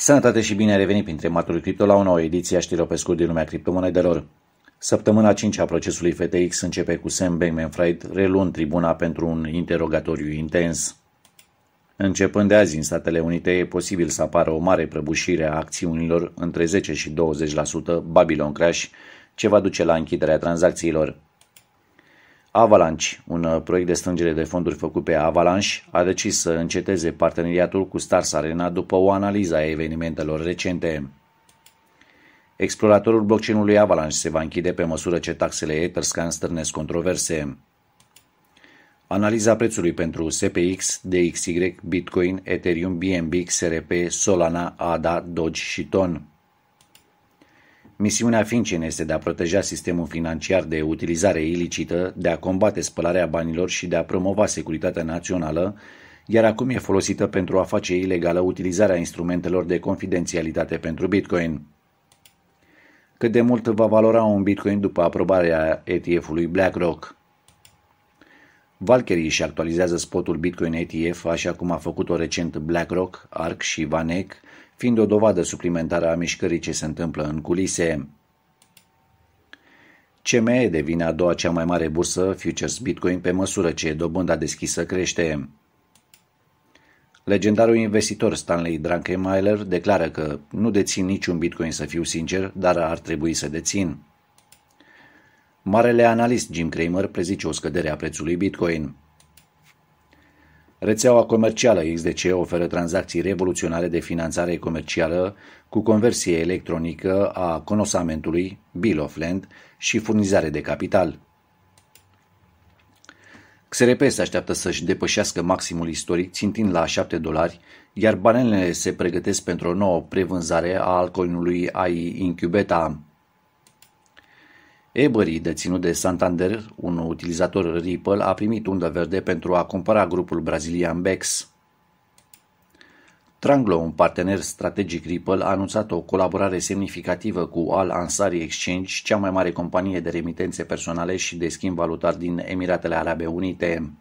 Sănătate și bine revenit printre maturi cripto la o nouă ediție a știrilor pe scurt din lumea criptomonedelor. Săptămâna 5 a procesului FTX începe cu Sam Bankman-Fried reluând tribuna pentru un interogatoriu intens. Începând de azi în Statele Unite e posibil să apară o mare prăbușire a acțiunilor între 10 și 20% Babylon Crash, ce va duce la închiderea tranzacțiilor. Avalanche, un uh, proiect de strângere de fonduri făcut pe Avalanche, a decis să înceteze parteneriatul cu Stars Arena după o analiză a evenimentelor recente. Exploratorul blockchain-ului Avalanche se va închide pe măsură ce taxele Etherscan stârnesc controverse. Analiza prețului pentru SPX, DXY, Bitcoin, Ethereum, BNB, XRP, Solana, ADA, Doge și TON. Misiunea Fincen este de a proteja sistemul financiar de utilizare ilicită, de a combate spălarea banilor și de a promova securitatea națională, iar acum e folosită pentru a face ilegală utilizarea instrumentelor de confidențialitate pentru Bitcoin. Cât de mult va valora un Bitcoin după aprobarea ETF-ului BlackRock? Valkyrie își actualizează spotul Bitcoin ETF, așa cum a făcut-o recent BlackRock, Ark și VanEck, fiind o dovadă suplimentară a mișcării ce se întâmplă în culise. CME devine a doua cea mai mare bursă futures Bitcoin pe măsură ce dobânda deschisă crește. Legendarul investitor Stanley Druckenmiller declară că nu dețin niciun Bitcoin să fiu sincer, dar ar trebui să dețin. Marele analist Jim Cramer prezice o scădere a prețului Bitcoin. Rețeaua comercială XDC oferă tranzacții revoluționare de finanțare comercială cu conversie electronică a conosamentului, bill of land și furnizare de capital. XRP se așteaptă să-și depășească maximul istoric țintind la 7 dolari, iar bananele se pregătesc pentru o nouă prevânzare a altcoinului AI Incubeta, Ebury, deținut de Santander, un utilizator Ripple, a primit undă verde pentru a cumpăra grupul brazilian Bex. Tranglo, un partener strategic Ripple, a anunțat o colaborare semnificativă cu Al Ansari Exchange, cea mai mare companie de remitențe personale și de schimb valutar din Emiratele Arabe Unite.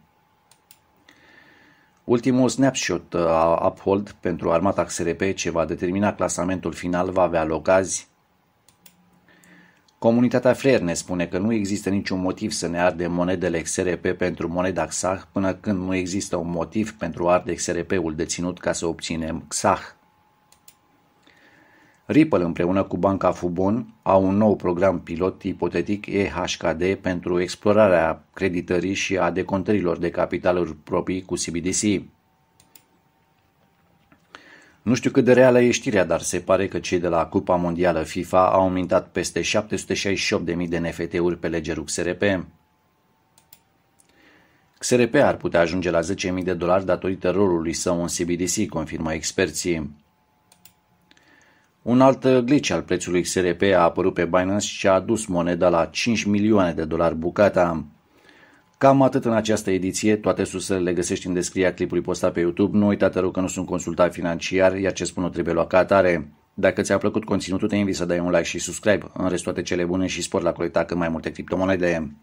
Ultimul snapshot a uh, Uphold pentru armata XRP ce va determina clasamentul final va avea loc azi. Comunitatea Flair ne spune că nu există niciun motiv să ne ardem monedele XRP pentru moneda XAH până când nu există un motiv pentru a arde XRP-ul deținut ca să obținem XAH. Ripple împreună cu banca Fubon au un nou program pilot ipotetic EHKD pentru explorarea creditării și a decontărilor de capitaluri proprii cu CBDC. Nu știu cât de reală e știrea, dar se pare că cei de la Cupa Mondială FIFA au mintat peste 768.000 de NFT-uri pe legerul XRP. XRP ar putea ajunge la 10.000 de dolari datorită rolului său în CBDC, confirmă experții. Un alt glitch al prețului XRP a apărut pe Binance și a adus moneda la 5 milioane de dolari bucata. Cam atât în această ediție, toate susele le găsești în descrierea clipului postat pe YouTube. Nu uita, te rog, că nu sunt consultat financiar, iar ce spun o trebuie luat ca atare. Dacă ți-a plăcut conținutul, te invit să dai un like și subscribe. În rest, toate cele bune și spor la colecta cât mai multe criptomonede.